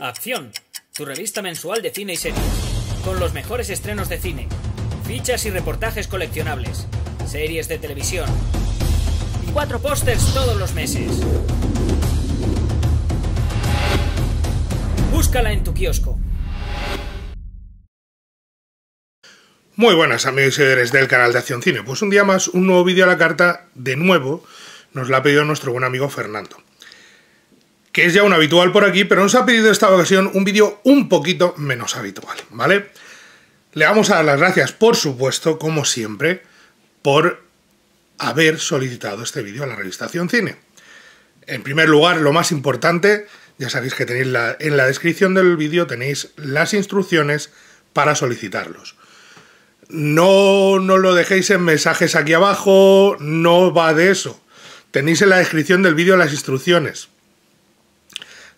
Acción, tu revista mensual de cine y series, con los mejores estrenos de cine, fichas y reportajes coleccionables, series de televisión y cuatro pósters todos los meses. Búscala en tu kiosco. Muy buenas amigos y seguidores del canal de Acción Cine. Pues un día más, un nuevo vídeo a la carta, de nuevo, nos la ha pedido nuestro buen amigo Fernando que es ya un habitual por aquí, pero nos ha pedido esta ocasión un vídeo un poquito menos habitual, ¿vale? Le vamos a dar las gracias, por supuesto, como siempre, por haber solicitado este vídeo a la revista Cine. En primer lugar, lo más importante, ya sabéis que tenéis en la descripción del vídeo tenéis las instrucciones para solicitarlos. No, no lo dejéis en mensajes aquí abajo, no va de eso. Tenéis en la descripción del vídeo las instrucciones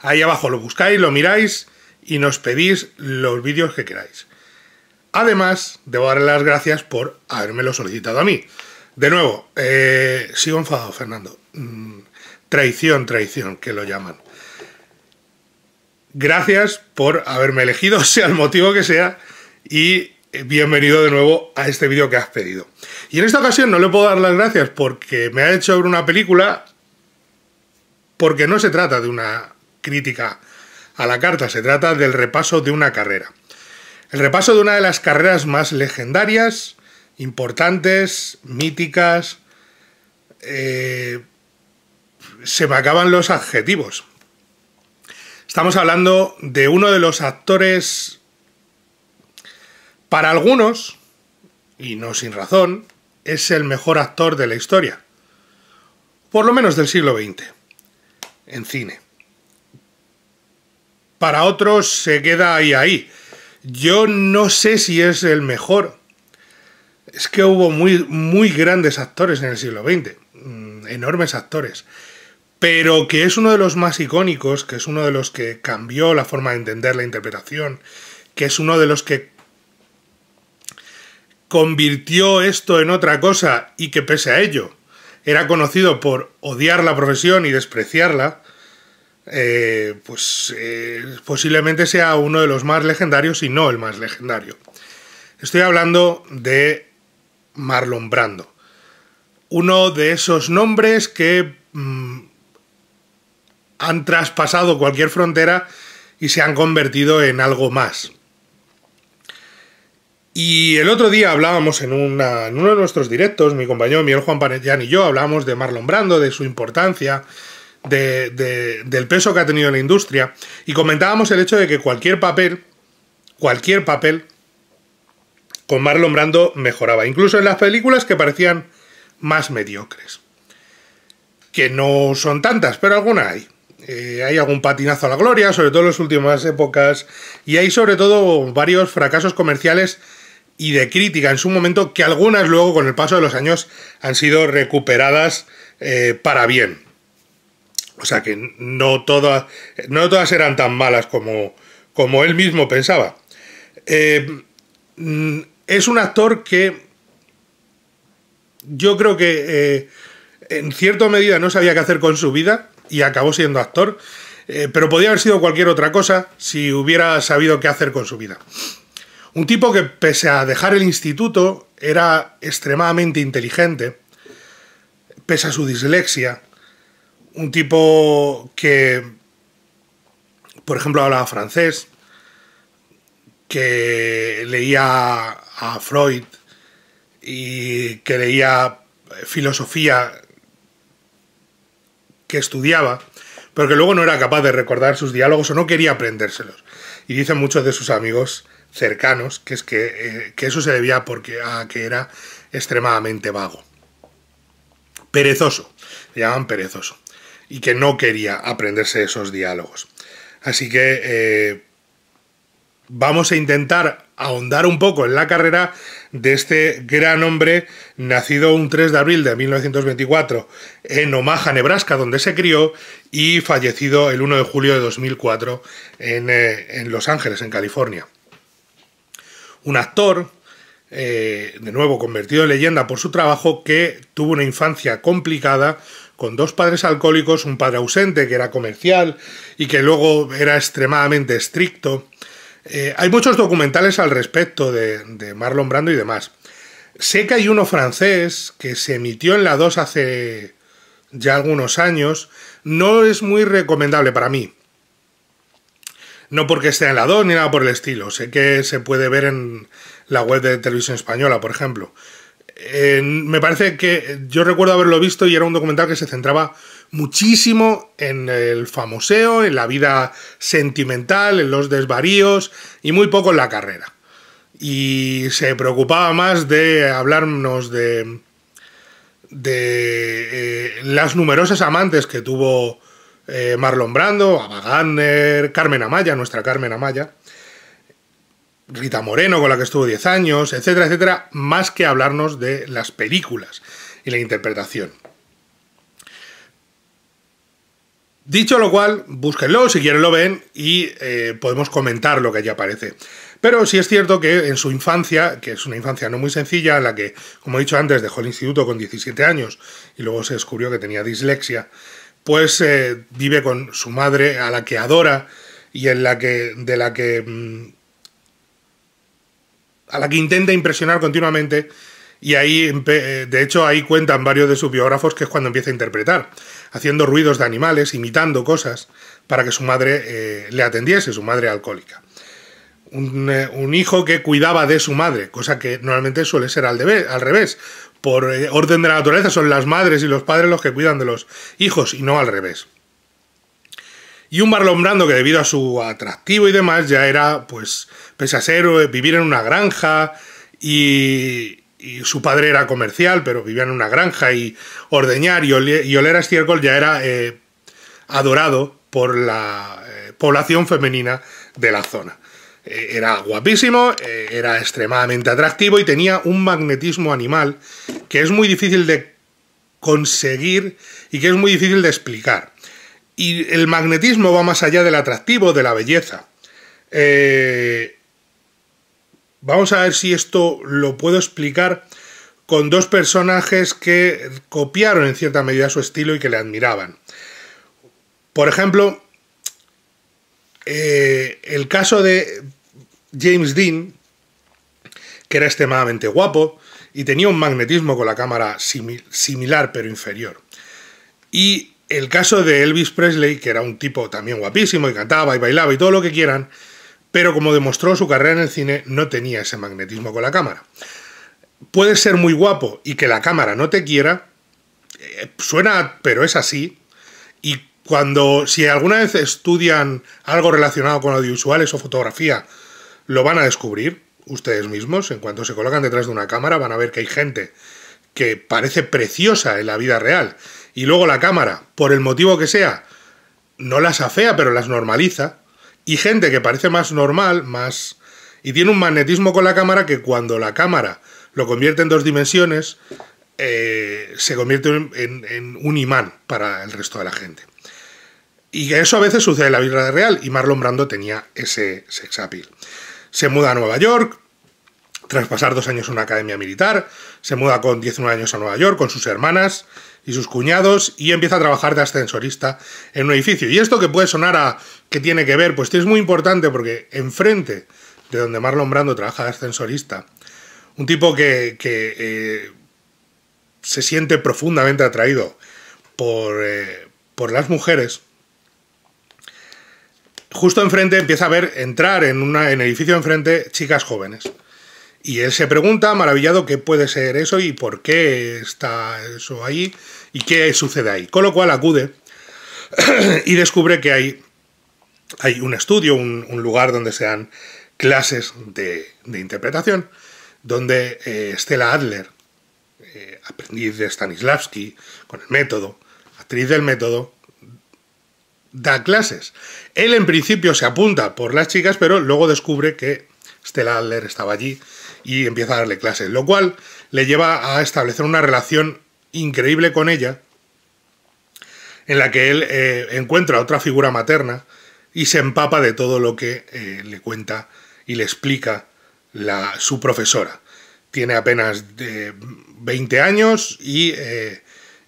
Ahí abajo lo buscáis, lo miráis y nos pedís los vídeos que queráis. Además, debo darle las gracias por habérmelo solicitado a mí. De nuevo, eh, sigo enfadado, Fernando. Mm, traición, traición, que lo llaman. Gracias por haberme elegido, sea el motivo que sea, y bienvenido de nuevo a este vídeo que has pedido. Y en esta ocasión no le puedo dar las gracias porque me ha hecho ver una película porque no se trata de una crítica a la carta, se trata del repaso de una carrera. El repaso de una de las carreras más legendarias, importantes, míticas. Eh, se me acaban los adjetivos. Estamos hablando de uno de los actores, para algunos, y no sin razón, es el mejor actor de la historia. Por lo menos del siglo XX, en cine para otros se queda ahí ahí. Yo no sé si es el mejor. Es que hubo muy, muy grandes actores en el siglo XX, mm, enormes actores, pero que es uno de los más icónicos, que es uno de los que cambió la forma de entender la interpretación, que es uno de los que convirtió esto en otra cosa y que pese a ello era conocido por odiar la profesión y despreciarla, eh, pues eh, posiblemente sea uno de los más legendarios y no el más legendario. Estoy hablando de Marlon Brando. Uno de esos nombres que mm, han traspasado cualquier frontera y se han convertido en algo más. Y el otro día hablábamos en, en uno de nuestros directos, mi compañero Miguel Juan Panellán y yo hablábamos de Marlon Brando, de su importancia, del peso que ha tenido la industria. Y comentábamos el hecho de que cualquier papel, cualquier papel, con Marlon Brando mejoraba, incluso en las películas que parecían más mediocres. Que no son tantas, pero alguna hay. Eh, hay algún patinazo a la gloria, sobre todo en las últimas épocas, y hay sobre todo varios fracasos comerciales y de crítica en su momento, que algunas luego con el paso de los años han sido recuperadas eh, para bien. O sea que no todas, no todas eran tan malas como, él mismo pensaba. Eh, mm, es un actor que yo creo que eh, en cierta medida no sabía qué hacer con su vida y acabó siendo actor, eh, pero podía haber sido cualquier otra cosa si hubiera sabido qué hacer con su vida. Un tipo que pese a dejar el instituto era extremadamente inteligente, pese a su dislexia, un tipo que, por ejemplo, hablaba francés, que leía a Freud y que leía filosofía que estudiaba, pero que luego no era capaz de recordar sus diálogos o no quería aprendérselos. Y dicen muchos de sus amigos cercanos que es eh, que, eso se debía porque, a que era extremadamente vago. Perezoso, le llaman perezoso y que no quería aprenderse esos diálogos. Así que eh, vamos a intentar ahondar un poco en la carrera de este gran hombre nacido un 3 de abril de 1924 en Omaha, Nebraska, donde se crió, y fallecido el 1 de julio de 2004 eh, en, Los Ángeles, en California. Un actor, eh, de nuevo convertido en leyenda por su trabajo, que tuvo una infancia complicada, con dos padres alcohólicos, un padre ausente que era comercial y que luego era extremadamente estricto. Eh, hay muchos documentales al respecto de, de, Marlon Brando y demás. Sé que hay uno francés que se emitió en la 2 hace ya algunos años. No es muy recomendable para mí. No porque esté en la 2 ni nada por el estilo. Sé que se puede ver en la web de Televisión Española, por ejemplo me parece que yo recuerdo haberlo visto y era un documental que se centraba muchísimo en el famoseo, en la vida sentimental, en los desvaríos y muy poco en la carrera. Y se preocupaba más de hablarnos de, eh, las numerosas amantes que tuvo eh, Marlon Brando, Ava Gardner, Carmen Amaya, nuestra Carmen Amaya. Rita Moreno, con la que estuvo 10 años, etcétera, etcétera, más que hablarnos de las películas y la interpretación. Dicho lo cual, búsquenlo, si quieren lo ven y eh, podemos comentar lo que allí aparece. Pero sí es cierto que en su infancia, que es una infancia no muy sencilla, en la que, como he dicho antes, dejó el instituto con 17 años y luego se descubrió que tenía dislexia, pues eh, vive con su madre a la que adora y en la que, de la que mm, a la que intenta impresionar continuamente. Y ahí, eh, de hecho, ahí cuentan varios de sus biógrafos que es cuando empieza a interpretar, haciendo ruidos de animales, imitando cosas, para que su madre eh, le atendiese, su madre alcohólica. Eh, un, hijo que cuidaba de su madre, cosa que normalmente suele ser al, al revés. Por orden de la naturaleza son las madres y los padres los que cuidan de los hijos y no al revés y un Marlon que debido a su atractivo y demás ya era, pues, pese eh, vivir en una granja y, su padre era comercial, pero vivía en una granja y ordeñar y, oler, y a estiércol ya era eh, adorado por la eh, población femenina de la zona. era guapísimo, era extremadamente atractivo y tenía un magnetismo animal que es muy difícil de conseguir y que es muy difícil de explicar. Y el magnetismo va más allá del atractivo, de la belleza. Eh, vamos a ver si esto lo puedo explicar con dos personajes que copiaron en cierta medida su estilo y que le admiraban. Por ejemplo, eh, el caso de James Dean, que era extremadamente guapo y tenía un magnetismo con la cámara similar pero inferior. Y el caso de Elvis Presley, que era un tipo también guapísimo y cantaba y bailaba y todo lo que quieran, pero como demostró su carrera en el cine, no tenía ese magnetismo con la cámara. Puede ser muy guapo y que la cámara no te quiera, eh, suena, pero es así. Y cuando, si alguna vez estudian algo relacionado con audiovisuales o fotografía, lo van a descubrir ustedes mismos. En cuanto se colocan detrás de una cámara, van a ver que hay gente que parece preciosa en la vida real y luego la cámara, por el motivo que sea, no las afea, pero las normaliza. Y gente que parece más normal, más... Y tiene un magnetismo con la cámara que cuando la cámara lo convierte en dos dimensiones, eh, se convierte en, un imán para el resto de la gente. Y eso a veces sucede en la vida real, y Marlon Brando tenía ese sex appeal. Se muda a Nueva York, tras pasar dos años en una academia militar, se muda con 19 años a Nueva York con sus hermanas y sus cuñados y empieza a trabajar de ascensorista en un edificio. Y esto que puede sonar a que tiene que ver, pues es muy importante porque enfrente de donde Marlon Brando trabaja de ascensorista, un tipo que, eh, se siente profundamente atraído por, eh, por las mujeres, justo enfrente empieza a ver entrar en, una, en el edificio enfrente chicas jóvenes. Y él se pregunta, maravillado, qué puede ser eso y por qué está eso ahí y qué sucede ahí. Con lo cual acude y descubre que hay, hay un estudio, un, lugar donde se dan clases de, interpretación, donde eh, Stella Adler, eh, aprendiz de Stanislavski, con el método, actriz del método, da clases. Él en principio se apunta por las chicas, pero luego descubre que Stella Adler estaba allí y empieza a darle clases, lo cual le lleva a establecer una relación increíble con ella, en la que él eh, encuentra otra figura materna y se empapa de todo lo que eh, le cuenta y le explica la, su profesora. Tiene apenas de eh, 20 años y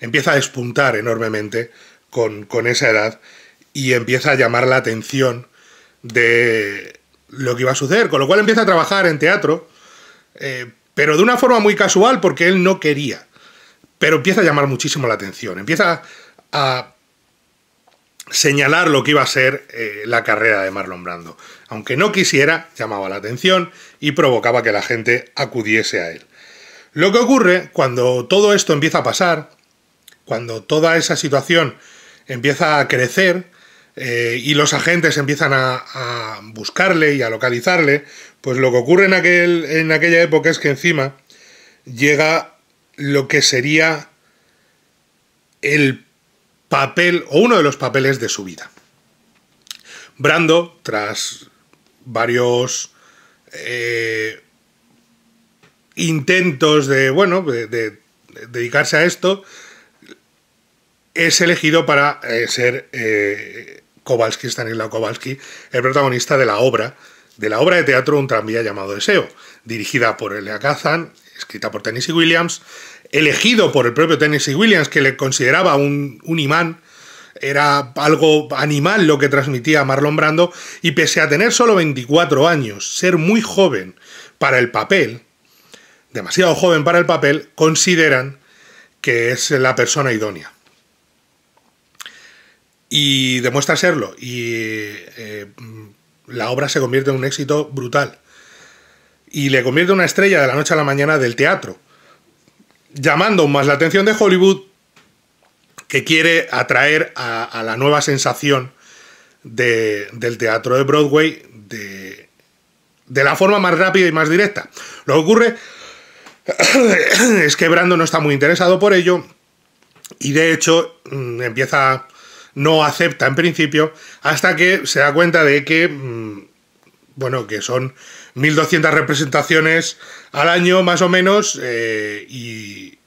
empieza a despuntar enormemente con, esa edad y empieza a llamar la atención de lo que iba a suceder, con lo cual empieza a trabajar en teatro, pero de una forma muy casual porque él no quería pero empieza a llamar muchísimo la atención, empieza a señalar lo que iba a ser eh, la carrera de Marlon Brando. Aunque no quisiera, llamaba la atención y provocaba que la gente acudiese a él. Lo que ocurre cuando todo esto empieza a pasar, cuando toda esa situación empieza a crecer eh, y los agentes empiezan a, buscarle y a localizarle, pues lo que ocurre en, aquel, en aquella época es que encima llega lo que sería el papel o uno de los papeles de su vida. Brando, tras varios eh, intentos de, bueno, de, dedicarse a esto, es elegido para eh, ser eh, Kowalski, Stanislaw Kowalski, el protagonista de la obra de la obra de teatro Un tranvía llamado Deseo, dirigida por Elia Kazan, escrita por Tennessee Williams, elegido por el propio Tennessee Williams, que le consideraba un, imán, era algo animal lo que transmitía Marlon Brando, y pese a tener solo 24 años, ser muy joven para el papel, demasiado joven para el papel, consideran que es la persona idónea. Y demuestra serlo. Y eh, la obra se convierte en un éxito brutal. Y le convierte en una estrella de la noche a la mañana del teatro, llamando más la atención de Hollywood, que quiere atraer a, la nueva sensación del teatro de Broadway de, de la forma más rápida y más directa. Lo que ocurre es que Brando no está muy interesado por ello y de hecho mm, empieza no acepta en principio hasta que se da cuenta de que, mm, bueno, que son 1200 representaciones al año más o menos eh, y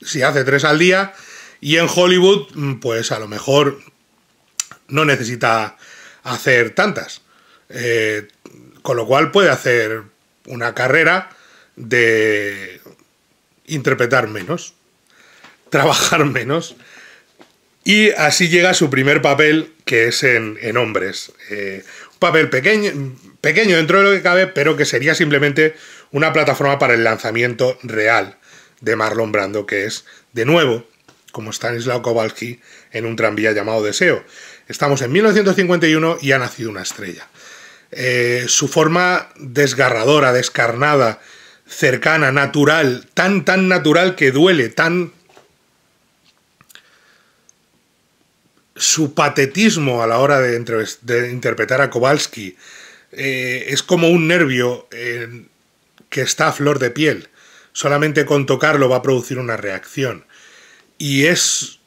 si hace tres al día y en Hollywood mm, pues a lo mejor no necesita hacer tantas. Eh, con lo cual puede hacer una carrera de interpretar menos, trabajar menos. Y así llega su primer papel, que es en, Hombres. Eh, un papel pequeño, pequeño dentro de lo que cabe, pero que sería simplemente una plataforma para el lanzamiento real de Marlon Brando, que es, de nuevo, como Stanislaw Kowalski en un tranvía llamado Deseo. Estamos en 1951 y ha nacido una estrella. Eh, su forma desgarradora, descarnada, cercana, natural, tan, tan natural que duele, tan su patetismo a la hora de, interpretar a Kowalski eh, es como un nervio eh, que está a flor de piel. Solamente con tocarlo va a producir una reacción. Y es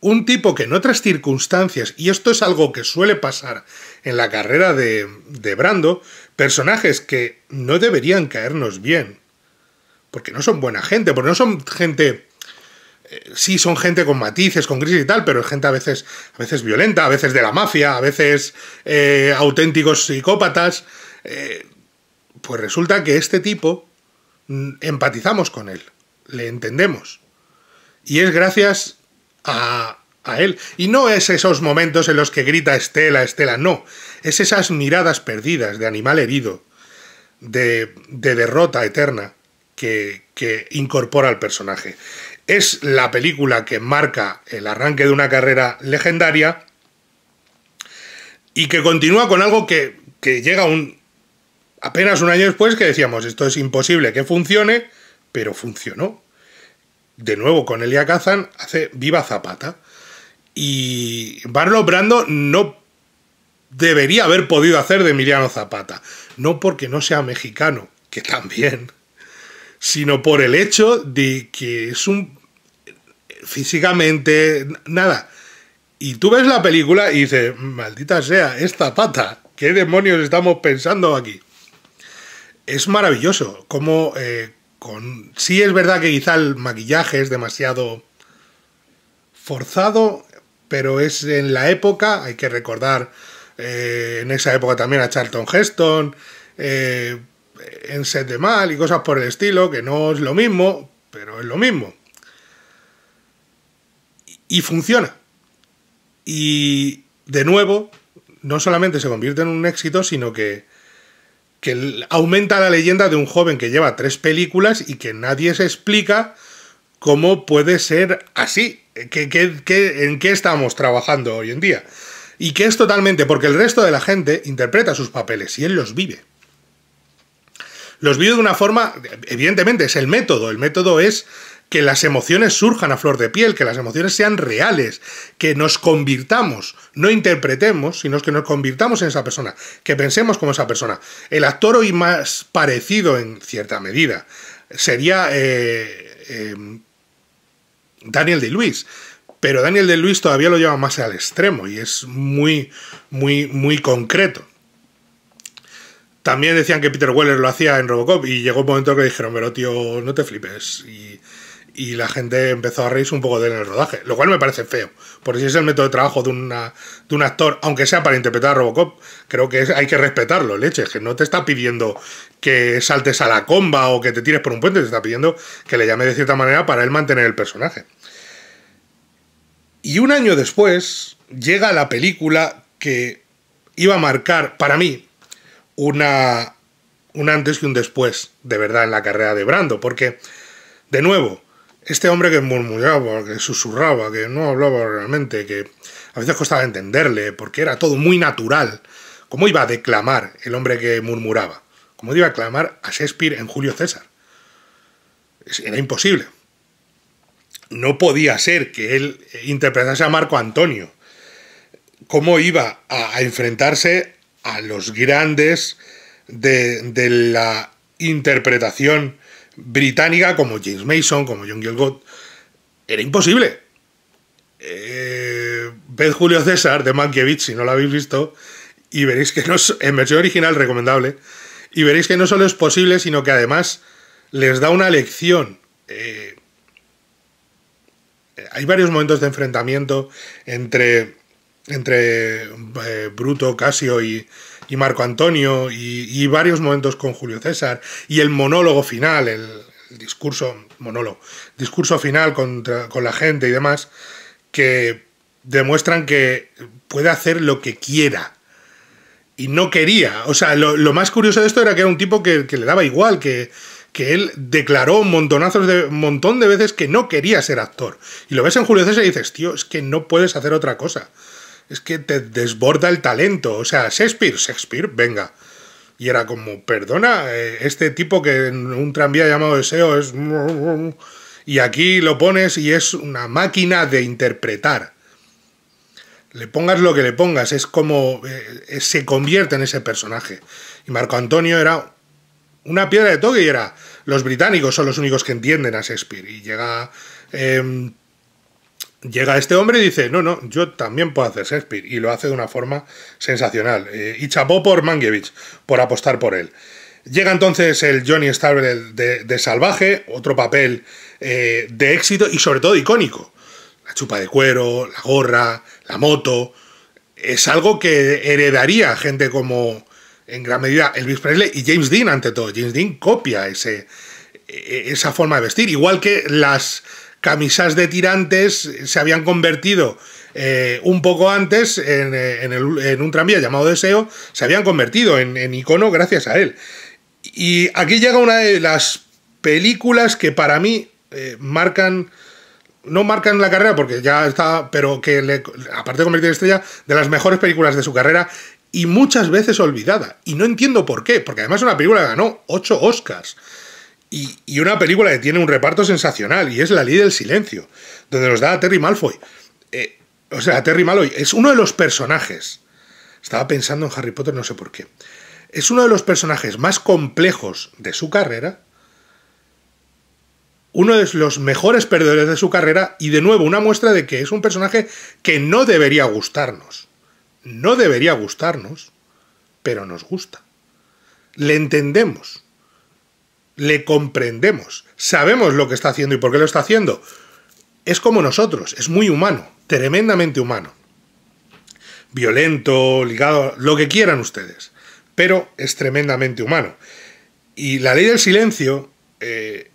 un tipo que en otras circunstancias, y esto es algo que suele pasar en la carrera de, de Brando, personajes que no deberían caernos bien, porque no son buena gente, porque no son gente eh, sí son gente con matices, con crisis y tal, pero es gente a veces, a veces violenta, a veces de la mafia, a veces eh, auténticos psicópatas. Eh, pues resulta que este tipo mm, empatizamos con él, le entendemos. Y es gracias a, él. Y no es esos momentos en los que grita Estela, Estela, no. Es esas miradas perdidas de animal herido, de, derrota eterna, que incorpora al personaje es la película que marca el arranque de una carrera legendaria y que continúa con algo que, llega un, apenas un año después que decíamos, esto es imposible que funcione, pero funcionó. De nuevo con Elia Kazan hace Viva Zapata. Y Barlo Brando no debería haber podido hacer de Emiliano Zapata. No porque no sea mexicano, que también, sino por el hecho de que es un físicamente, nada. Y tú ves la película y dices, maldita sea, esta pata, ¿qué demonios estamos pensando aquí? Es maravilloso, como eh, con... Sí es verdad que quizá el maquillaje es demasiado forzado, pero es en la época, hay que recordar eh, en esa época también a Charlton Heston, eh, en Set de Mal y cosas por el estilo, que no es lo mismo, pero es lo mismo y funciona. Y de nuevo, no solamente se convierte en un éxito, sino que, que aumenta la leyenda de un joven que lleva tres películas y que nadie se explica cómo puede ser así, eh, que, en qué estamos trabajando hoy en día. Y que es totalmente porque el resto de la gente interpreta sus papeles y él los vive. Los vive de una forma, evidentemente, es el método. El método es que las emociones surjan a flor de piel, que las emociones sean reales, que nos convirtamos, no interpretemos, sino que nos convirtamos en esa persona, que pensemos como esa persona. El actor hoy más parecido en cierta medida sería eh, em, Daniel de Luis. Pero Daniel de Luis todavía lo lleva más al extremo y es muy, muy, muy concreto. También decían que Peter Weller lo hacía en Robocop y llegó un momento que dijeron, pero tío, no te flipes. Y y la gente empezó a reírse un poco de él en el rodaje, lo cual me parece feo, porque si es el método de trabajo de, un actor, aunque sea para interpretar a Robocop, creo que hay que respetarlo, leche, que no te está pidiendo que saltes a la comba o que te tires por un puente, te está pidiendo que le llame de cierta manera para él mantener el personaje. Y un año después llega la película que iba a marcar para mí una, un antes y un después, de verdad, en la carrera de Brando, porque, de nuevo, este hombre que murmuraba, que susurraba, que no hablaba realmente, que a veces costaba entenderle, porque era todo muy natural. ¿Cómo iba a declamar el hombre que murmuraba? ¿Cómo iba a declamar a Shakespeare en Julio César? Era imposible. No podía ser que él interpretase a Marco Antonio. ¿Cómo iba a enfrentarse a los grandes de, de la interpretación británica como James Mason, como John Gilgott, era imposible. Eh, Julio César de Mankiewicz si no lo habéis visto y veréis que no es en versión original recomendable y veréis que no solo es posible sino que además les da una lección. Eh, eh, hay varios momentos de enfrentamiento entre entre eh, Bruto, Casio y, Marco Antonio y, varios momentos con Julio César y el monólogo final, el, discurso, monólogo, discurso final con la gente y demás, que demuestran que puede hacer lo que quiera. Y no quería. O sea, lo, más curioso de esto era que era un tipo que, le daba igual, que, que él declaró montonazos de un montón de veces que no quería ser actor. Y lo ves en Julio César y dices, tío, es que no puedes hacer otra cosa es que te desborda el talento. O sea, Shakespeare, Shakespeare, venga. Y era como, perdona, eh, este tipo que en un tranvía llamado Deseo es... Y aquí lo pones y es una máquina de interpretar. Le pongas lo que le pongas, es como eh, eh, se convierte en ese personaje. Y Marco Antonio era una piedra de toque y era los británicos son los únicos que entienden a Shakespeare. Y llega em, Llega este hombre y dice, no, no, yo también puedo hacer Shakespeare, y lo hace de una forma sensacional. Eh, y chapó por Mangevich, por apostar por él. Llega entonces el Johnny Stabler de, Salvaje, otro papel eh, de éxito y sobre todo icónico. La chupa de cuero, la gorra, la moto. Es algo que heredaría gente como, en gran medida, Elvis Presley y James Dean, ante todo. James Dean copia ese, e, e, esa forma de vestir, igual que las camisas de tirantes se habían convertido eh, un poco antes eh, en, un tranvía llamado Deseo, se habían convertido en, icono gracias a él. Y aquí llega una de las películas que para mí eh, marcan no marcan la carrera porque ya está, pero que le, aparte de convertir en estrella, de las mejores películas de su carrera y muchas veces olvidada. Y no entiendo por qué, porque además es una película que ganó 8 Oscars. Y, una película que tiene un reparto sensacional, y es La Ley del Silencio, donde nos da a Terry Malfoy. Eh, o sea, a Terry Malfoy es uno de los personajes. Estaba pensando en Harry Potter, no sé por qué. Es uno de los personajes más complejos de su carrera, uno de los mejores perdedores de su carrera, y de nuevo una muestra de que es un personaje que no debería gustarnos. No debería gustarnos, pero nos gusta. Le entendemos le comprendemos, sabemos lo que está haciendo y por qué lo está haciendo. Es como nosotros, es muy humano, tremendamente humano. Violento, ligado, lo que quieran ustedes, pero es tremendamente humano. Y la ley del silencio eh,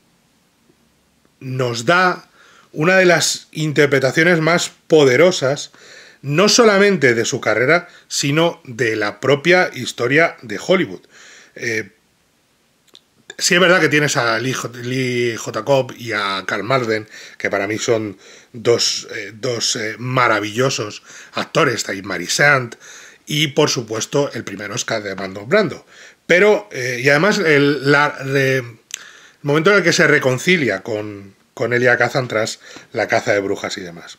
nos da una de las interpretaciones más poderosas, no solamente de su carrera, sino de la propia historia de Hollywood. Eh, Sí es verdad que tienes a Lee, J. Cobb y a Karl Marden, que para mí son dos, eh, eh, maravillosos actores, está ahí Sand y por supuesto el primer Oscar de Mando Brando. Pero, eh, y además el, momento en el que se reconcilia con, Elia Kazan tras la caza de brujas y demás.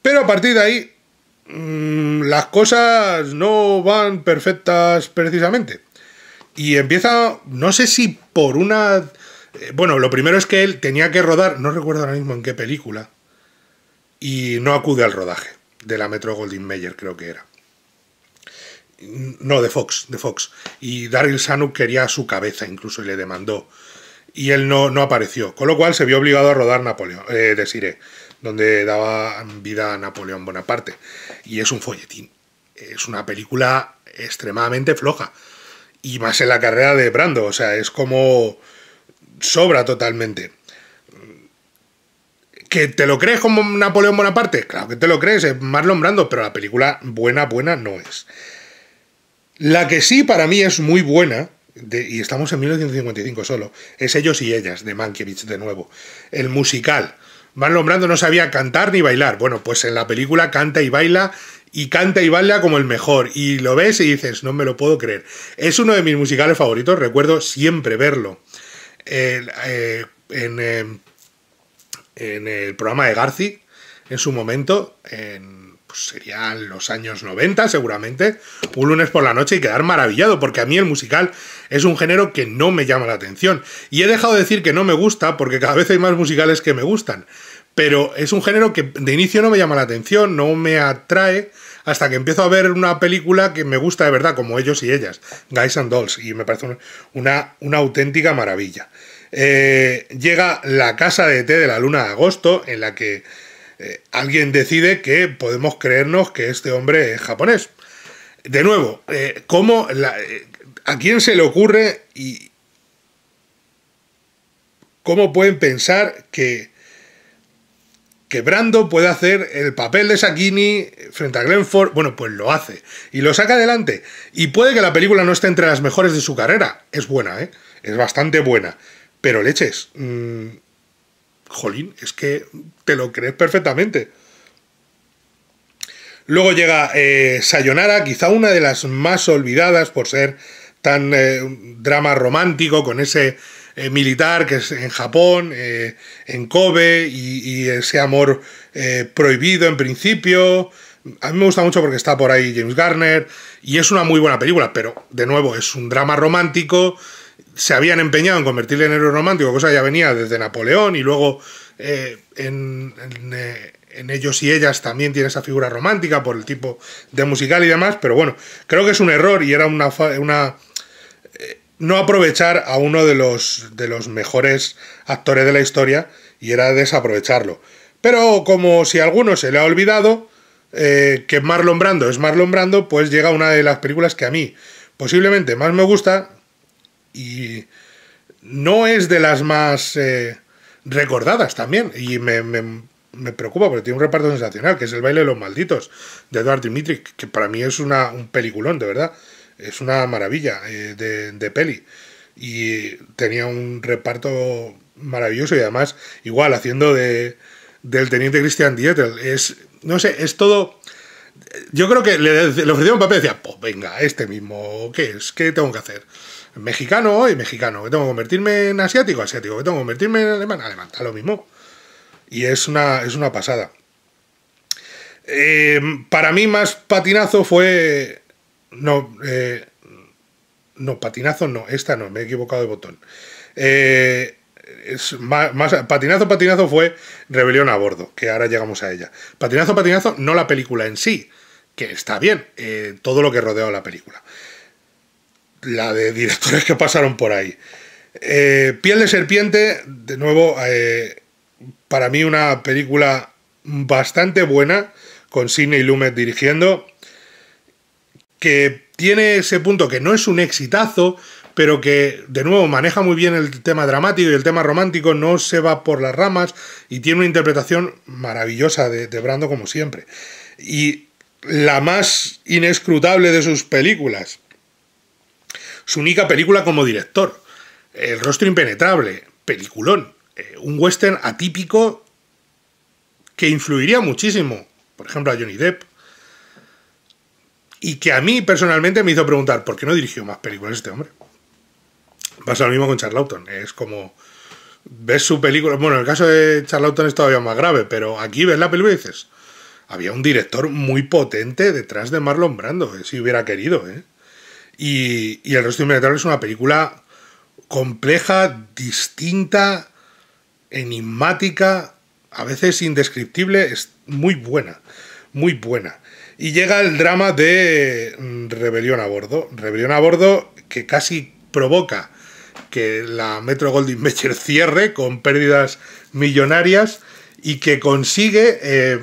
Pero a partir de ahí, mm, las cosas no van perfectas precisamente. Y empieza, no sé si por una... Eh, bueno, lo primero es que él tenía que rodar, no recuerdo ahora mismo en qué película, y no acude al rodaje de la Metro Golding Mayer, creo que era. No, de Fox, de Fox. Y Daryl Sanuk quería su cabeza incluso y le demandó. Y él no, no apareció, con lo cual se vio obligado a rodar Napoleón, eh, Desiree, donde daba vida a Napoleón Bonaparte. Y es un folletín. Es una película extremadamente floja y más en la carrera de Brando, o sea, es como sobra totalmente. ¿Que te lo crees como Napoleón Bonaparte? Claro que te lo crees, es Marlon Brando, pero la película buena, buena no es. La que sí para mí es muy buena, y estamos en 1955 solo, es Ellos y Ellas, de Mankiewicz de nuevo. El musical. Marlon Brando no sabía cantar ni bailar. Bueno, pues en la película canta y baila y canta y baila como el mejor. Y lo ves y dices, no me lo puedo creer. Es uno de mis musicales favoritos, recuerdo siempre verlo. Eh, em, en, el programa de Garci, en su momento, en, pues serían los años 90 seguramente, un lunes por la noche y quedar maravillado, porque a mí el musical es un género que no me llama la atención. Y he dejado de decir que no me gusta porque cada vez hay más musicales que me gustan pero es un género que de inicio no me llama la atención, no me atrae, hasta que empiezo a ver una película que me gusta de verdad, como ellos y ellas, Guys and Dolls, y me parece una, una auténtica maravilla. Eh, llega la casa de té de la luna de agosto, en la que eh, alguien decide que podemos creernos que este hombre es japonés. De nuevo, eh, ¿a quién se le ocurre y cómo pueden pensar que que Brando puede hacer el papel de Sakini frente a Glenford. bueno, pues lo hace y lo saca adelante. Y puede que la película no esté entre las mejores de su carrera, es buena, ¿eh? es bastante buena, pero leches, mm, jolín, es que te lo crees perfectamente. Luego llega eh, Sayonara, quizá una de las más olvidadas por ser tan eh, drama romántico con ese eh, militar, que es en Japón, eh, en Kobe, y, ese amor eh, prohibido en principio. A mí me gusta mucho porque está por ahí James Garner, y es una muy buena película, pero de nuevo es un drama romántico. Se habían empeñado en convertirle en héroe romántico, cosa que ya venía desde Napoleón, y luego en, en ellos y ellas también tiene esa figura romántica por el tipo de musical y demás, pero bueno, creo que es un error y era una, una no aprovechar a uno de los, de los mejores actores de la historia y era desaprovecharlo. Pero como si a alguno se le ha olvidado eh, que Marlon Brando es Marlon Brando, pues llega una de las películas que a mí posiblemente más me gusta y no es de las más eh, recordadas también. Y me, me, preocupa porque tiene un reparto sensacional, que es El baile de los malditos, de Edward Dimitri, que para mí es una, un peliculón, de verdad es una maravilla eh, de, peli. Y tenía un reparto maravilloso y además, igual, haciendo de, del teniente Christian Dietel. Es, no sé, es todo... Yo creo que le, le un papel y decía, pues venga, este mismo, ¿qué es? ¿Qué tengo que hacer? Mexicano hoy mexicano, que tengo que convertirme en asiático, asiático, que tengo que convertirme en alemán, alemán, a lo mismo. Y es una, es una pasada. Eh, para mí más patinazo fue no, eh, no, patinazo no, esta no, me he equivocado de botón. Eh, es más, patinazo, patinazo fue Rebelión a Bordo, que ahora llegamos a ella. Patinazo, patinazo, no la película en sí, que está bien, eh, todo lo que rodea la película. La de directores que pasaron por ahí. Piel de Serpiente, de nuevo, para mí una película bastante buena, con Sidney Lumet dirigiendo que tiene ese punto que no es un exitazo, pero que de nuevo maneja muy bien el tema dramático y el tema romántico, no se va por las ramas y tiene una interpretación maravillosa de, de Brando como siempre. Y la más inescrutable de sus películas. Su única película como director. El rostro impenetrable, peliculón. Eh, un western atípico que influiría muchísimo, por ejemplo, a Johnny Depp y que a mí personalmente me hizo preguntar, ¿por qué no dirigió más películas este hombre? Pasa lo mismo con Charlton, es como ves su película, bueno, el caso de Charlton es todavía más grave, pero aquí ves la película y dices, había un director muy potente detrás de Marlon Brando, eh, si hubiera querido, ¿eh? Y, El resto de Inmediato es una película compleja, distinta, enigmática, a veces indescriptible, es muy buena, muy buena. Y llega el drama de mm, Rebelión a Bordo. Rebelión a Bordo que casi provoca que la Metro Golding Mecher cierre con pérdidas millonarias y que consigue... Eh,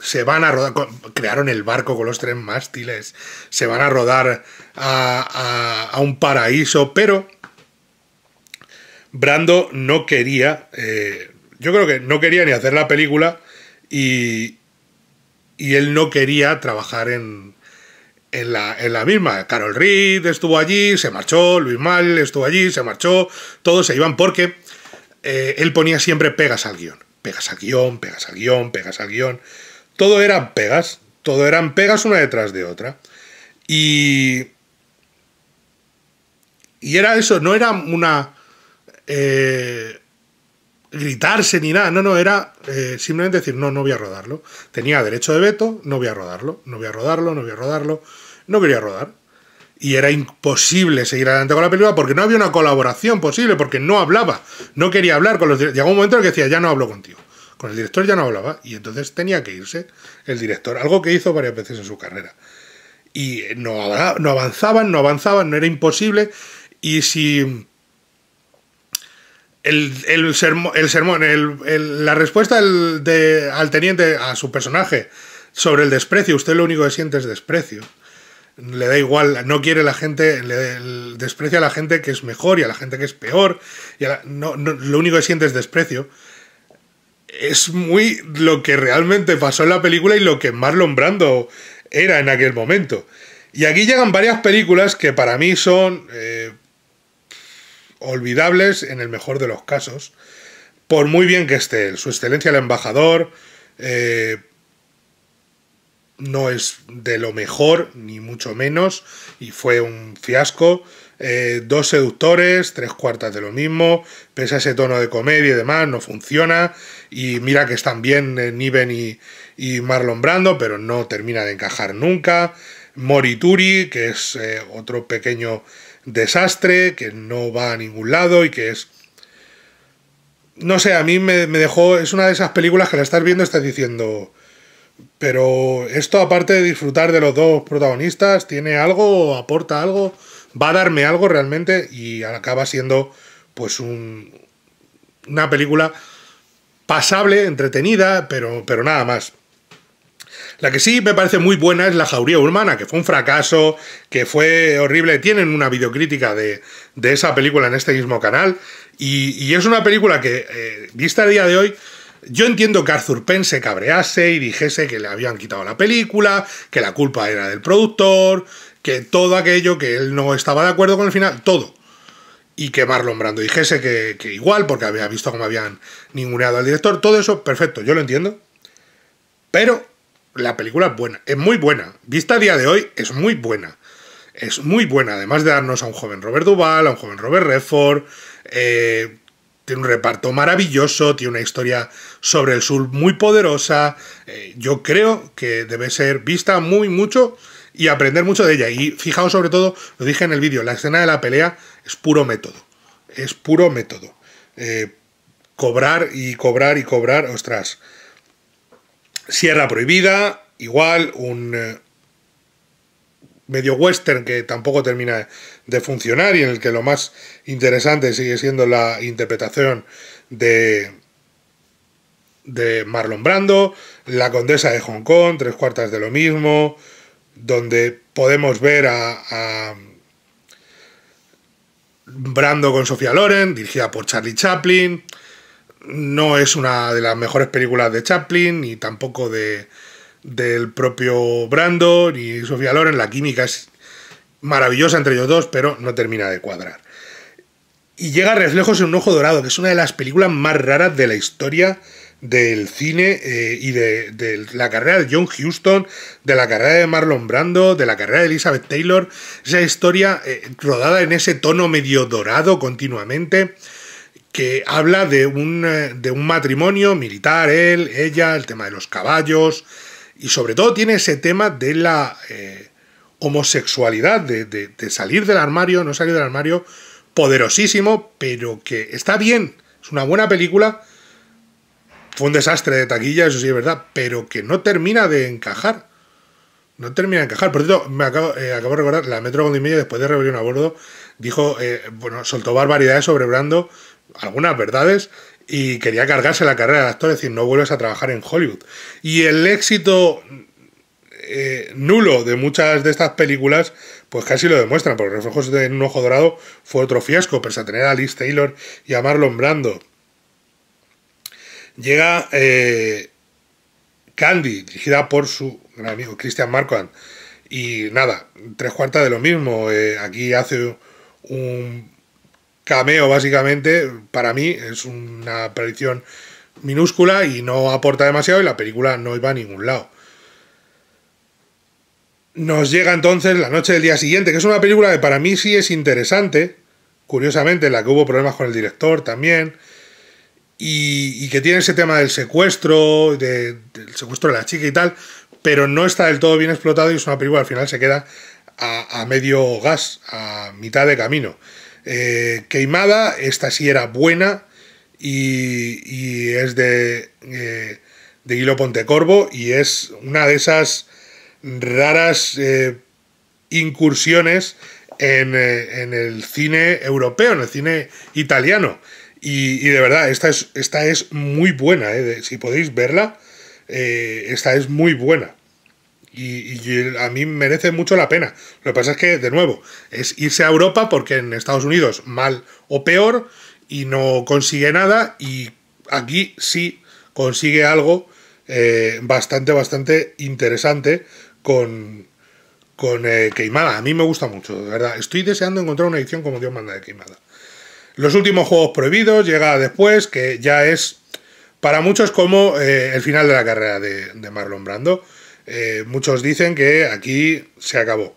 se van a rodar, crearon el barco con los tres mástiles, se van a rodar a, un paraíso, pero Brando no quería, eh, yo creo que no quería ni hacer la película y, y él no quería trabajar en, en la, misma. Carol Reed estuvo allí, se marchó, Luis Mal estuvo allí, se marchó, todos se iban porque eh, él ponía siempre pegas al guión. Pegas al guión, pegas al guión, pegas al guión. Todo eran pegas, todo eran pegas una detrás de otra. Y. Y era eso, no era una. Eh, gritarse ni nada, no, no, era eh, simplemente decir, no, no voy a rodarlo. Tenía derecho de veto, no voy a rodarlo, no voy a rodarlo, no voy a rodarlo, no quería rodar. Y era imposible seguir adelante con la película porque no había una colaboración posible, porque no hablaba, no quería hablar con los directores. Llegó un momento en el que decía, ya no hablo contigo. Con el director ya no hablaba y entonces tenía que irse el director, algo que hizo varias veces en su carrera. Y no, no avanzaban, no avanzaban, no era imposible. Y si el, el sermón, la respuesta al teniente, a su personaje, sobre el desprecio, usted lo único que siente es desprecio. Le da igual, no quiere la gente, le desprecia a la gente que es mejor y a la gente que es peor. Y no, lo único que siente es desprecio. Es muy lo que realmente pasó en la película y lo que Marlon Brando era en aquel momento. Y aquí llegan varias películas que para mí son eh, olvidables en el mejor de los casos, por muy bien que esté él. Su excelencia el embajador eh, no es de lo mejor, ni mucho menos, y fue un fiasco. Eh, dos seductores, tres cuartas de lo mismo, pese a ese tono de comedia y demás, no funciona. Y mira que están bien eh, Niven y, Marlon Brando, pero no termina de encajar nunca. Morituri, que es otro pequeño desastre, que no va a ningún lado y que es... No sé, a mí me, dejó... Es una de esas películas que la estás viendo estás diciendo... Pero esto, aparte de disfrutar de los dos protagonistas, tiene algo, aporta algo, va a darme algo realmente y acaba siendo pues un, una película pasable, entretenida, pero, pero nada más. La que sí me parece muy buena es La Jauría urbana, que fue un fracaso, que fue horrible. Tienen una videocrítica de, de esa película en este mismo canal. Y, es una película que, eh, vista a día de hoy, yo entiendo que Arthur Penn se cabrease y dijese que le habían quitado la película, que la culpa era del productor, que todo aquello que él no estaba de acuerdo con el final, todo. Y que Marlon Brando dijese que, que igual, porque había visto cómo habían ninguneado al director, todo eso, perfecto, yo lo entiendo. Pero la película es buena, es muy buena. Vista a día de hoy, es muy buena. Es muy buena, además de darnos a un joven Robert Duval, a un joven Robert Redford. Eh, tiene un reparto maravilloso, tiene una historia sobre el sur muy poderosa. Eh, yo creo que debe ser vista muy mucho y aprender mucho de ella. Y fijaos sobre todo, lo dije en el vídeo, la escena de la pelea es puro método. Es puro método. Eh, cobrar y cobrar y cobrar, ostras. Sierra Prohibida, igual, un eh, medio western que tampoco termina de funcionar y en el que lo más interesante sigue siendo la interpretación de, de Marlon Brando, La Condesa de Hong Kong, tres cuartas de lo mismo, donde podemos ver a, a Brando con Sofía Loren, dirigida por Charlie Chaplin, no es una de las mejores películas de Chaplin, ni tampoco de, del propio Brando, ni Sofía Loren. La química es maravillosa entre ellos dos, pero no termina de cuadrar. Y llega a Reflejos en un Ojo Dorado, que es una de las películas más raras de la historia del cine eh, y de, la carrera de John Huston, de la carrera de Marlon Brando, de la carrera de Elizabeth Taylor. Esa historia eh, rodada en ese tono medio dorado continuamente que habla de un, eh, de un matrimonio militar, él, ella, el tema de los caballos, y sobre todo tiene ese tema de la eh, homosexualidad, de, salir del armario, no salir del armario, poderosísimo, pero que está bien, es una buena película, fue un desastre de taquilla, eso sí es verdad, pero que no termina de encajar. No termina de encajar. Por cierto, me acabo, eh, de recordar, la Metro después de Rebelión a Bordo, dijo, bueno, soltó barbaridades sobre Brando, algunas verdades y quería cargarse la carrera de actor, es decir, no vuelves a trabajar en Hollywood. Y el éxito eh, nulo de muchas de estas películas, pues casi lo demuestran, porque Reflejos de un Ojo Dorado fue otro fiasco, pese a tener a Liz Taylor y a Marlon Brando. Llega eh, Candy, dirigida por su gran amigo Christian Marquand, y nada, tres cuartas de lo mismo. Eh, aquí hace un cameo básicamente, para mí es una predicción minúscula y no aporta demasiado y la película no iba a ningún lado. Nos llega entonces La Noche del Día Siguiente, que es una película que para mí sí es interesante, curiosamente, en la que hubo problemas con el director también, y, que tiene ese tema del secuestro, del secuestro de la chica y tal, pero no está del todo bien explotado y es una película que al final se queda a medio gas, a mitad de camino. Eh, queimada, esta sí era buena y, es de, eh, de Guilo Pontecorvo y es una de esas raras eh, incursiones en, el cine europeo, en el cine italiano. Y, de verdad, esta es, es muy buena, si podéis verla, esta es muy buena y, a mí merece mucho la pena. Lo que pasa es que, de nuevo, es irse a Europa porque en Estados Unidos mal o peor y no consigue nada y aquí sí consigue algo eh, bastante, bastante interesante con, con eh, Queimada. A mí me gusta mucho, de verdad. Estoy deseando encontrar una edición como Dios manda de Queimada. Los últimos juegos prohibidos llega después, que ya es para muchos como eh, el final de la carrera de Marlon Brando eh, muchos dicen que aquí se acabó,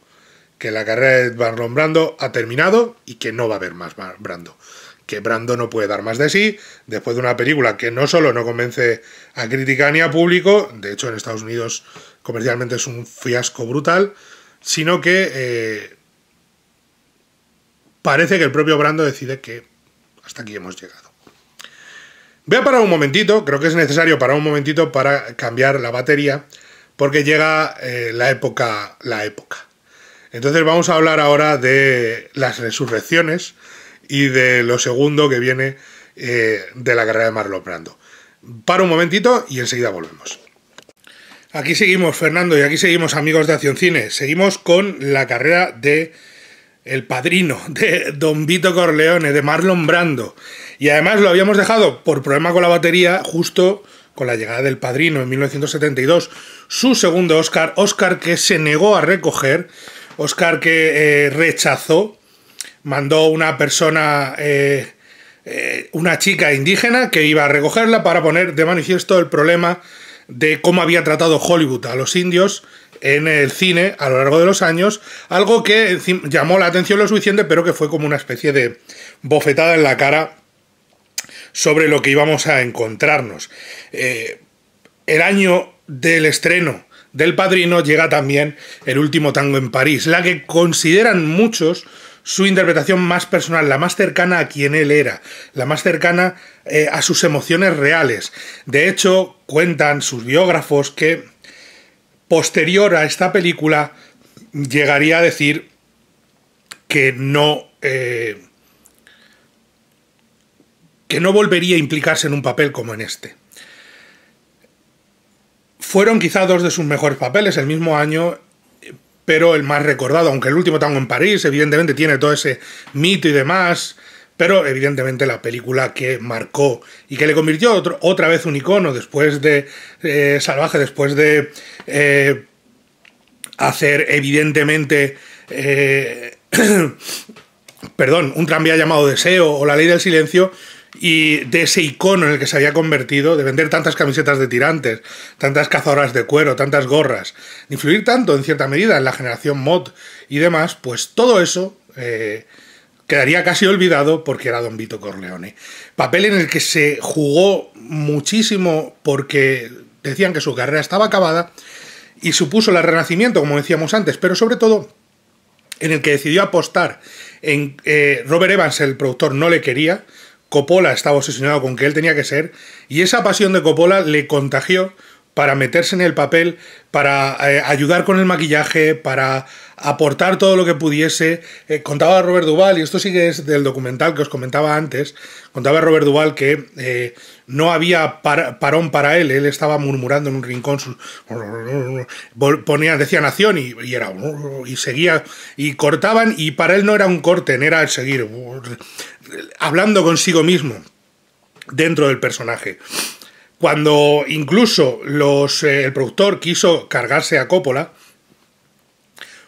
que la carrera de Marlon Brando ha terminado y que no va a haber más Brando, que Brando no puede dar más de sí después de una película que no solo no convence a crítica ni a público, de hecho en Estados Unidos comercialmente es un fiasco brutal, sino que eh, parece que el propio Brando decide que hasta aquí hemos llegado. Voy para un momentito, creo que es necesario para un momentito para cambiar la batería porque llega eh, la época, la época. Entonces vamos a hablar ahora de las resurrecciones y de lo segundo que viene eh, de la carrera de Marlon Brando. Para un momentito y enseguida volvemos. Aquí seguimos, Fernando, y aquí seguimos, amigos de Acción Cine. Seguimos con la carrera de el padrino, de Don Vito Corleone, de Marlon Brando. Y además lo habíamos dejado por problema con la batería justo con la llegada del padrino en 1972, su segundo Oscar, Oscar que se negó a recoger, Oscar que eh, rechazó, mandó una persona, eh, eh, una chica indígena que iba a recogerla para poner de manifiesto el problema de cómo había tratado Hollywood a los indios en el cine a lo largo de los años, algo que llamó la atención lo suficiente, pero que fue como una especie de bofetada en la cara sobre lo que íbamos a encontrarnos. Eh, el año del estreno del Padrino llega también El último tango en París, la que consideran muchos su interpretación más personal, la más cercana a quien él era, la más cercana eh, a sus emociones reales. De hecho, cuentan sus biógrafos que posterior a esta película llegaría a decir que no... Eh, que no volvería a implicarse en un papel como en este. Fueron quizá dos de sus mejores papeles el mismo año, pero el más recordado, aunque el último tango en París, evidentemente tiene todo ese mito y demás, pero evidentemente la película que marcó y que le convirtió otra vez un icono después de eh, Salvaje, después de eh, hacer evidentemente... Eh, perdón, un tranvía llamado Deseo o La Ley del Silencio, y de ese icono en el que se había convertido, de vender tantas camisetas de tirantes, tantas cazadoras de cuero, tantas gorras, de influir tanto en cierta medida en la generación mod y demás, pues todo eso eh, quedaría casi olvidado porque era don Vito Corleone. Papel en el que se jugó muchísimo porque decían que su carrera estaba acabada y supuso el renacimiento, como decíamos antes, pero sobre todo en el que decidió apostar en eh, Robert Evans, el productor, no le quería, Coppola estaba obsesionado con que él tenía que ser, y esa pasión de Coppola le contagió para meterse en el papel, para eh, ayudar con el maquillaje, para aportar todo lo que pudiese. Eh, contaba contaba Robert Duval, y esto sí es del documental que os comentaba antes, contaba Robert Duval que eh, no había parón para él, él estaba murmurando en un rincón, ponía, decía nación y, y, era, y seguía, y cortaban, y para él no era un corte, era el seguir hablando consigo mismo dentro del personaje. Cuando incluso los, eh, el productor quiso cargarse a Coppola,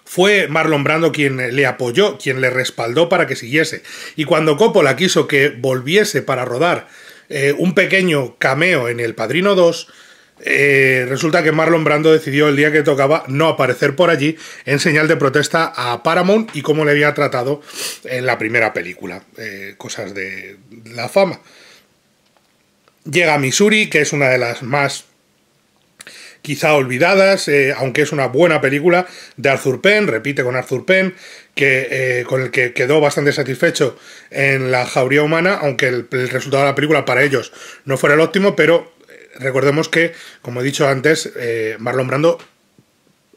fue Marlon Brando quien le apoyó, quien le respaldó para que siguiese. Y cuando Coppola quiso que volviese para rodar eh, un pequeño cameo en El Padrino 2, eh, resulta que Marlon Brando decidió el día que tocaba no aparecer por allí en señal de protesta a Paramount y cómo le había tratado en la primera película, eh, cosas de la fama. Llega a Missouri, que es una de las más quizá olvidadas, eh, aunque es una buena película de Arthur Penn, repite con Arthur Penn, que, con el que quedó bastante satisfecho en la jauría humana, aunque el, resultado de la película para ellos no fuera el óptimo, pero recordemos que, como he dicho antes, eh, Marlon Brando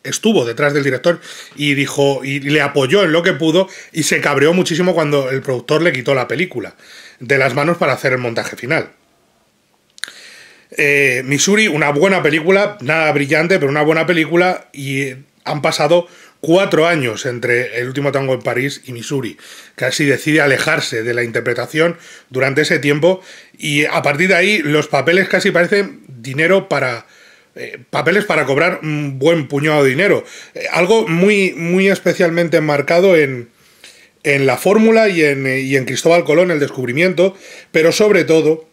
estuvo detrás del director y dijo y le apoyó en lo que pudo y se cabreó muchísimo cuando el productor le quitó la película de las manos para hacer el montaje final. Eh, Missouri, una buena película, nada brillante, pero una buena película y han pasado cuatro años entre el último tango en París y Missouri. Casi decide alejarse de la interpretación durante ese tiempo y a partir de ahí los papeles casi parecen dinero para... Eh, papeles para cobrar un buen puñado de dinero. Eh, algo muy, muy especialmente enmarcado en, en la fórmula y en, y en Cristóbal Colón, el descubrimiento, pero sobre todo,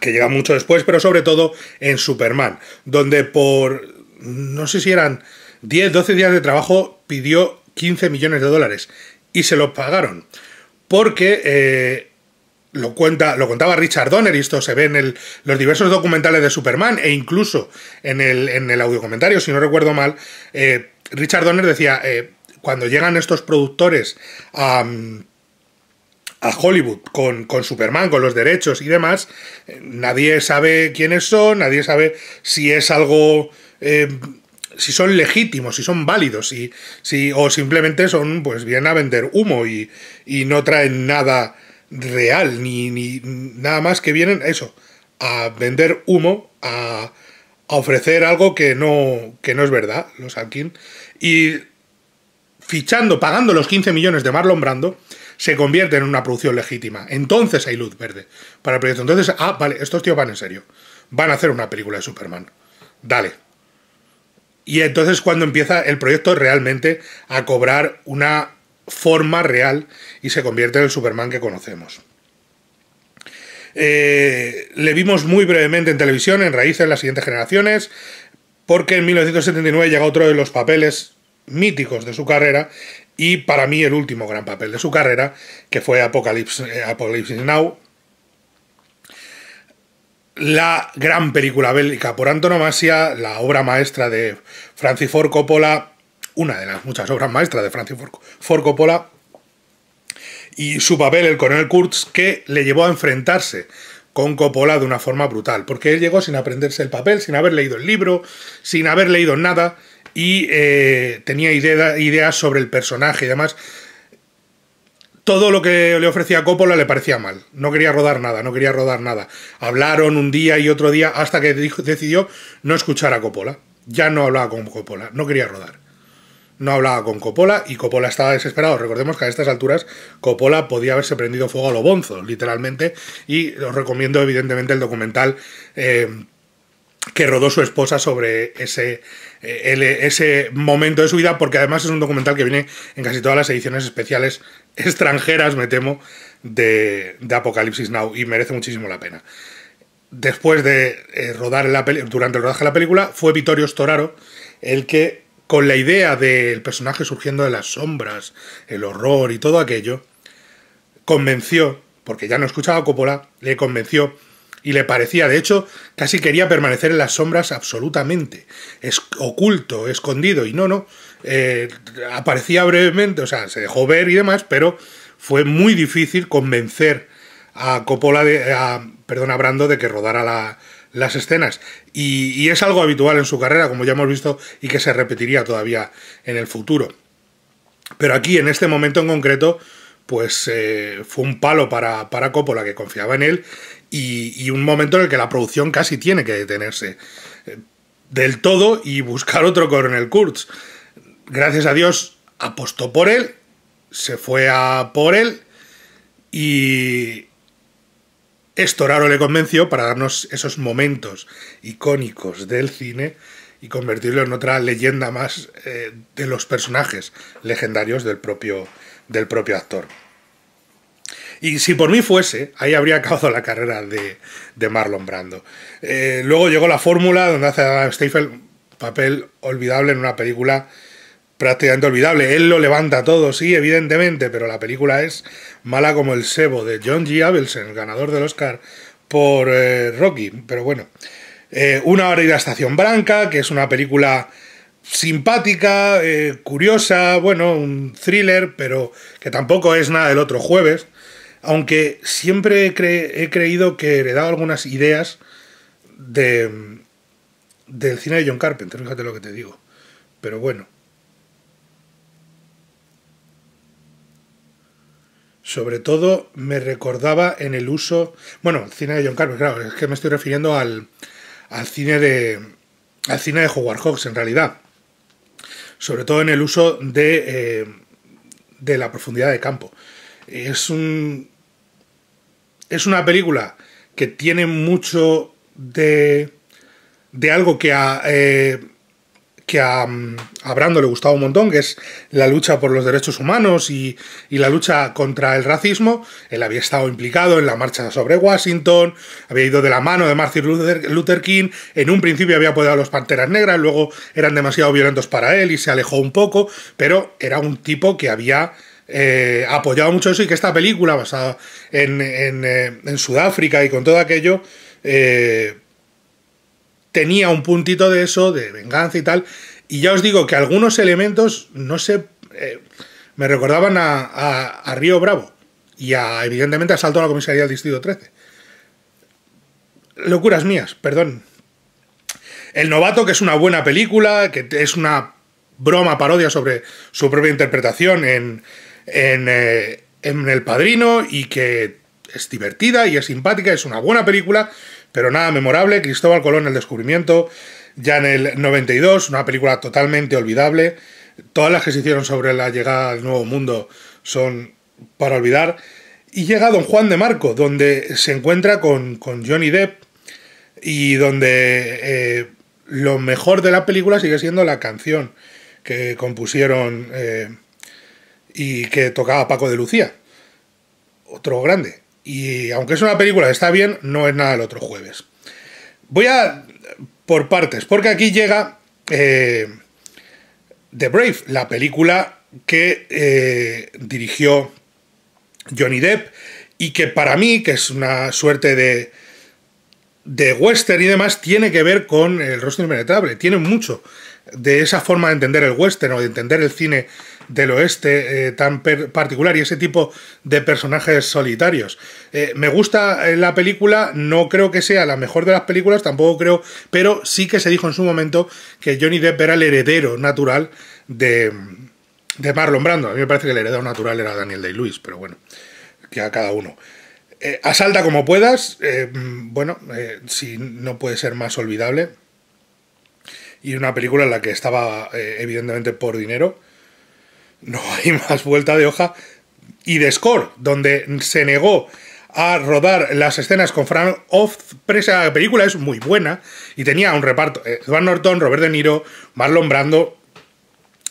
que llega mucho después, pero sobre todo en Superman, donde por, no sé si eran 10, 12 días de trabajo pidió 15 millones de dólares y se los pagaron. Porque eh, lo, cuenta, lo contaba Richard Donner y esto se ve en los diversos documentales de Superman e incluso en el, en el audiocomentario, si no recuerdo mal, eh, Richard Donner decía, eh, cuando llegan estos productores a, a Hollywood con, con, Superman, con los derechos y demás, nadie sabe quiénes son, nadie sabe si es algo si son legítimos, si son válidos, si, si, o simplemente son, pues vienen a vender humo y, no traen nada real, ni, ni, nada más que vienen eso, a vender humo, a, ofrecer algo que no, que no es verdad, los Alkin. Y fichando, pagando los 15 millones de Marlon Brando, se convierte en una producción legítima. Entonces hay luz verde para el proyecto. Entonces, ah, vale, estos tíos van en serio. Van a hacer una película de Superman. Dale. Y entonces cuando empieza el proyecto realmente a cobrar una forma real y se convierte en el Superman que conocemos. Eh, le vimos muy brevemente en televisión, en Raíces, en las siguientes generaciones, porque en 1979 llega otro de los papeles míticos de su carrera y para mí el último gran papel de su carrera, que fue Apocalipsis eh, Apocalypse Now, la gran película bélica por antonomasia, la obra maestra de Francis Ford Coppola, una de las muchas obras maestras de Francis Ford Coppola, y su papel, el coronel Kurtz, que le llevó a enfrentarse con Coppola de una forma brutal, porque él llegó sin aprenderse el papel, sin haber leído el libro, sin haber leído nada, y eh, tenía ideas sobre el personaje y demás todo lo que le ofrecía Coppola le parecía mal. No quería rodar nada, no quería rodar nada. Hablaron un día y otro día hasta que decidió no escuchar a Coppola. Ya no hablaba con Coppola, no quería rodar. No hablaba con Coppola y Coppola estaba desesperado. Recordemos que a estas alturas Coppola podía haberse prendido fuego a lo bonzo, literalmente. Y os recomiendo evidentemente el documental eh, que rodó su esposa sobre ese, eh, ese momento de su vida, porque además es un documental que viene en casi todas las ediciones especiales extranjeras, me temo, de, de Apocalipsis Now y merece muchísimo la pena. Después de eh, rodar la durante el rodaje de la película, fue Vittorio Storaro el que, con la idea del personaje surgiendo de las sombras, el horror y todo aquello, convenció, porque ya no escuchaba a Coppola, le convenció y le parecía, de hecho, casi quería permanecer en las sombras absolutamente, es oculto, escondido, y no, no, eh, aparecía brevemente, o sea, se dejó ver y demás, pero fue muy difícil convencer a Coppola, de, a, perdón, a Brando de que rodara las escenas. Y, es algo habitual en su carrera, como ya hemos visto, y que se repetiría todavía en el futuro. Pero aquí, en este momento en concreto, pues eh, fue un palo para, para, Coppola, que confiaba en él, y, un momento en el que la producción casi tiene que detenerse eh, del todo y buscar otro coronel Kurtz gracias a Dios, apostó por él, se fue a por él y Estoraro le convenció para darnos esos momentos icónicos del cine y convertirlo en otra leyenda más eh, de los personajes legendarios del propio, del propio actor. Y si por mí fuese, ahí habría acabado la carrera de, Marlon Brando. Eh, luego llegó la fórmula donde hace a Adam papel olvidable en una película prácticamente olvidable. Él lo levanta todo, sí, evidentemente, pero la película es mala como el sebo de John G. Abelson, ganador del Oscar por eh, Rocky. Pero bueno, eh, Una hora y la estación blanca que es una película simpática, eh, curiosa, bueno, un thriller, pero que tampoco es nada del otro jueves. Aunque siempre he, he creído que dado algunas ideas de, del cine de John Carpenter, fíjate lo que te digo. Pero bueno, sobre todo me recordaba en el uso. Bueno, el cine de John Carpenter, claro, es que me estoy refiriendo al, al cine de. al cine de Howard Hawks, en realidad. Sobre todo en el uso de. Eh, de la profundidad de campo. Es un. Es una película que tiene mucho de. de algo que a que mm, a, Brando le gustaba un montón, que es la lucha por los derechos humanos y, y, la lucha contra el racismo. Él había estado implicado en la marcha sobre Washington, había ido de la mano de Martin Luther, King, en un principio había apoyado a los Panteras Negras, luego eran demasiado violentos para él y se alejó un poco, pero era un tipo que había... Eh, apoyado mucho eso y que esta película basada en, en, eh, Sudáfrica y con todo aquello eh, tenía un puntito de eso, de venganza y tal. Y ya os digo que algunos elementos, no sé, eh, me recordaban a, a, Río Bravo y a, evidentemente, asalto a la comisaría del Distrito 13. Locuras mías, perdón. El Novato, que es una buena película, que es una broma, parodia sobre su propia interpretación en, en, eh, en El Padrino y que es divertida y es simpática, es una buena película, pero nada memorable, Cristóbal Colón, El Descubrimiento, ya en el 92, una película totalmente olvidable. Todas las que se hicieron sobre la llegada al Nuevo Mundo son para olvidar. Y llega Don Juan de Marco, donde se encuentra con, Johnny Depp y donde eh, lo mejor de la película sigue siendo la canción que compusieron eh, y que tocaba Paco de Lucía. Otro grande. Y aunque es una película que está bien, no es nada el otro jueves. Voy a. por partes, porque aquí llega. Eh, The Brave, la película que eh, dirigió Johnny Depp y que para mí, que es una suerte de, de western y demás, tiene que ver con el rostro impenetrable, tiene mucho de esa forma de entender el western o de entender el cine del oeste eh, tan particular y ese tipo de personajes solitarios. Eh, me gusta eh, la película, no creo que sea la mejor de las películas, tampoco creo, pero sí que se dijo en su momento que Johnny Depp era el heredero natural de, Marlon Brando. A mí me parece que el heredero natural era Daniel Day-Lewis, pero bueno, que a cada uno. asalta como puedas, bueno, si no puede ser más olvidable. Y una película en la que estaba evidentemente por dinero no hay más vuelta de hoja. Y de Score, donde se negó a rodar las escenas con Frank Off. Esa película es muy buena y tenía un reparto. Eh, Edward Norton, Robert De Niro, Marlon Brando.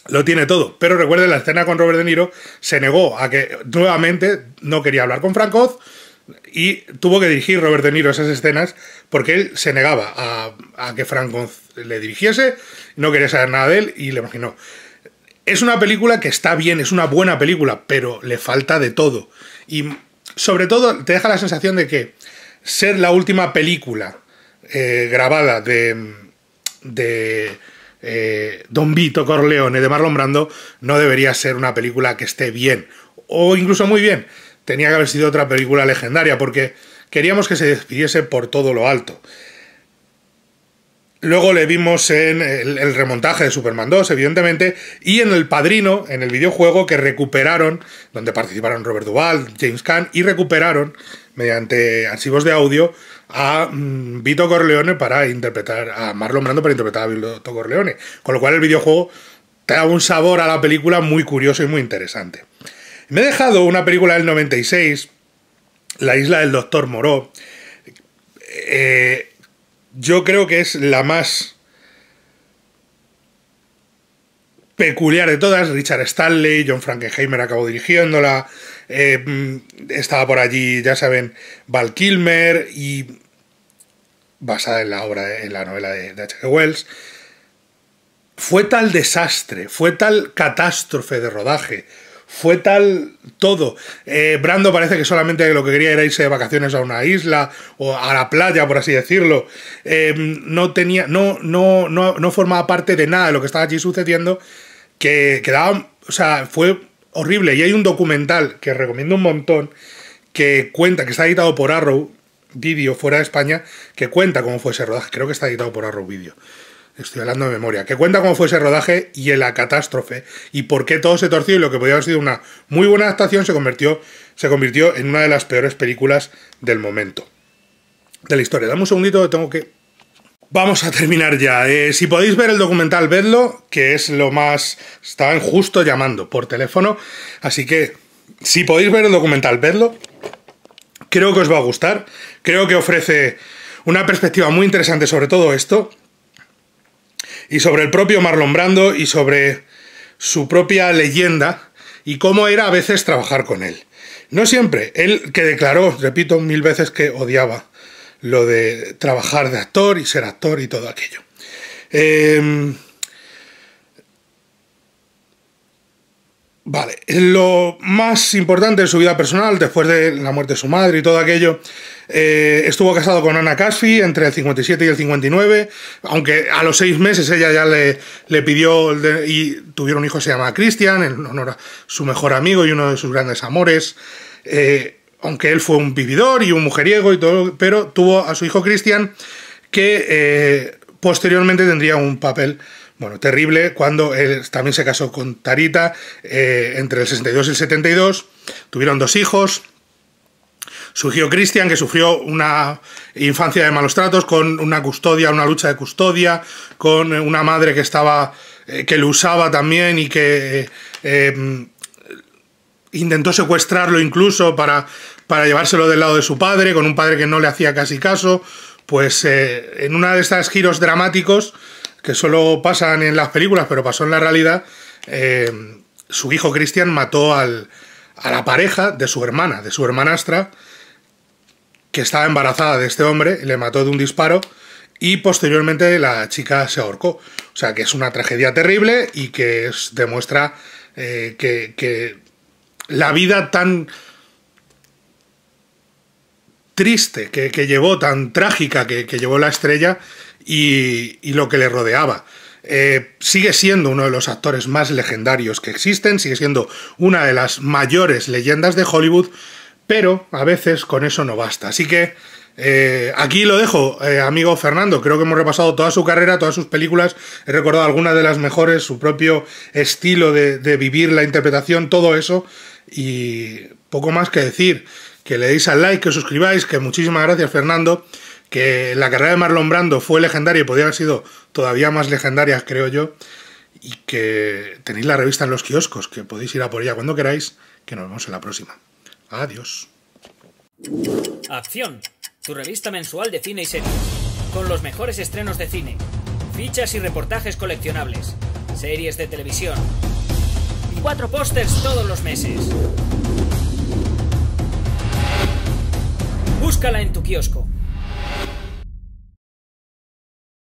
Lo tiene todo. Pero recuerden, la escena con Robert De Niro se negó a que nuevamente no quería hablar con Frank Oz y tuvo que dirigir Robert De Niro esas escenas porque él se negaba a, a que Frank Oz le dirigiese, no quería saber nada de él y le imaginó. Es una película que está bien, es una buena película, pero le falta de todo. Y sobre todo te deja la sensación de que ser la última película eh, grabada de, de eh, Don Vito Corleone, de Marlon Brando, no debería ser una película que esté bien, o incluso muy bien. Tenía que haber sido otra película legendaria, porque queríamos que se despidiese por todo lo alto. Luego le vimos en el, remontaje de Superman 2, evidentemente, y en El Padrino, en el videojuego que recuperaron, donde participaron Robert Duvall, James Caan, y recuperaron, mediante archivos de audio, a mm, Vito Corleone para interpretar, a Marlon Brando para interpretar a Vito Corleone. Con lo cual el videojuego te da un sabor a la película muy curioso y muy interesante. Me he dejado una película del 96, La isla del Doctor Moreau. Eh, yo creo que es la más peculiar de todas. Richard Stanley, John Frankenheimer acabó dirigiéndola. Eh, mm, estaba por allí, ya saben, Val Kilmer y basada en la obra, en la novela de H.G. Wells. Fue tal desastre, fue tal catástrofe de rodaje, fue tal todo. Eh, Brando parece que solamente lo que quería era irse de vacaciones a una isla o a la playa, por así decirlo. Eh, no tenía, no, no, no, formaba parte de nada de lo que estaba allí sucediendo. Que, quedaba, o sea, fue horrible. Y hay un documental que recomiendo un montón que cuenta, que está editado por Arrow Video fuera de España, que cuenta cómo fue ese rodaje. Creo que está editado por Arrow Video. Estoy hablando de memoria. Que cuenta cómo fue ese rodaje y en la catástrofe. Y por qué todo se torció y lo que podía haber sido una muy buena adaptación se convirtió, se convirtió en una de las peores películas del momento. De la historia. Dame un segundito, tengo que... Vamos a terminar ya. Eh, si podéis ver el documental, vedlo, que es lo más... Estaban justo llamando por teléfono. Así que, si podéis ver el documental, vedlo. Creo que os va a gustar. Creo que ofrece una perspectiva muy interesante sobre todo esto y sobre el propio Marlon Brando y sobre su propia leyenda y cómo era a veces trabajar con él. No siempre, él que declaró, repito mil veces, que odiaba lo de trabajar de actor y ser actor y todo aquello. Eh, Vale, lo más importante de su vida personal, después de la muerte de su madre y todo aquello, eh, estuvo casado con Ana Casfi entre el 57 y el 59, aunque a los seis meses ella ya le, pidió y tuvieron un hijo que se llama Christian, en honor a su mejor amigo y uno de sus grandes amores. Eh, aunque él fue un vividor y un mujeriego y todo, pero tuvo a su hijo Christian, que eh, posteriormente tendría un papel bueno, terrible cuando él también se casó con Tarita eh, entre el 62 y el 72. Tuvieron dos hijos. Surgió Cristian, que sufrió una infancia de malos tratos, con una custodia, una lucha de custodia, con una madre que estaba. Eh, que lo usaba también y que eh, intentó secuestrarlo incluso para, para llevárselo del lado de su padre, con un padre que no le hacía casi caso. Pues en una de estas giros dramáticos que solo pasan en las películas, pero pasó en la realidad, eh, su hijo Cristian mató al, a la pareja de su hermana, de su hermanastra, que estaba embarazada de este hombre, le mató de un disparo y posteriormente la chica se ahorcó. O sea que es una tragedia terrible y que demuestra eh, que, la vida tan triste que, llevó, tan trágica que, que, llevó la estrella, y, lo que le rodeaba. Eh, sigue siendo uno de los actores más legendarios que existen, sigue siendo una de las mayores leyendas de Hollywood, pero a veces con eso no basta. Así que eh, aquí lo dejo, eh, amigo Fernando. Creo que hemos repasado toda su carrera, todas sus películas. He recordado algunas de las mejores, su propio estilo de, de vivir la interpretación, todo eso. Y poco más que decir. Que le deis al like, que os suscribáis, que muchísimas gracias, Fernando que la carrera de Marlon Brando fue legendaria y podría haber sido todavía más legendaria, creo yo, y que tenéis la revista en los kioscos, que podéis ir a por ella cuando queráis, que nos vemos en la próxima. Adiós. Acción, tu revista mensual de cine y series, con los mejores estrenos de cine, fichas y reportajes coleccionables, series de televisión, cuatro pósters todos los meses. Búscala en tu kiosco.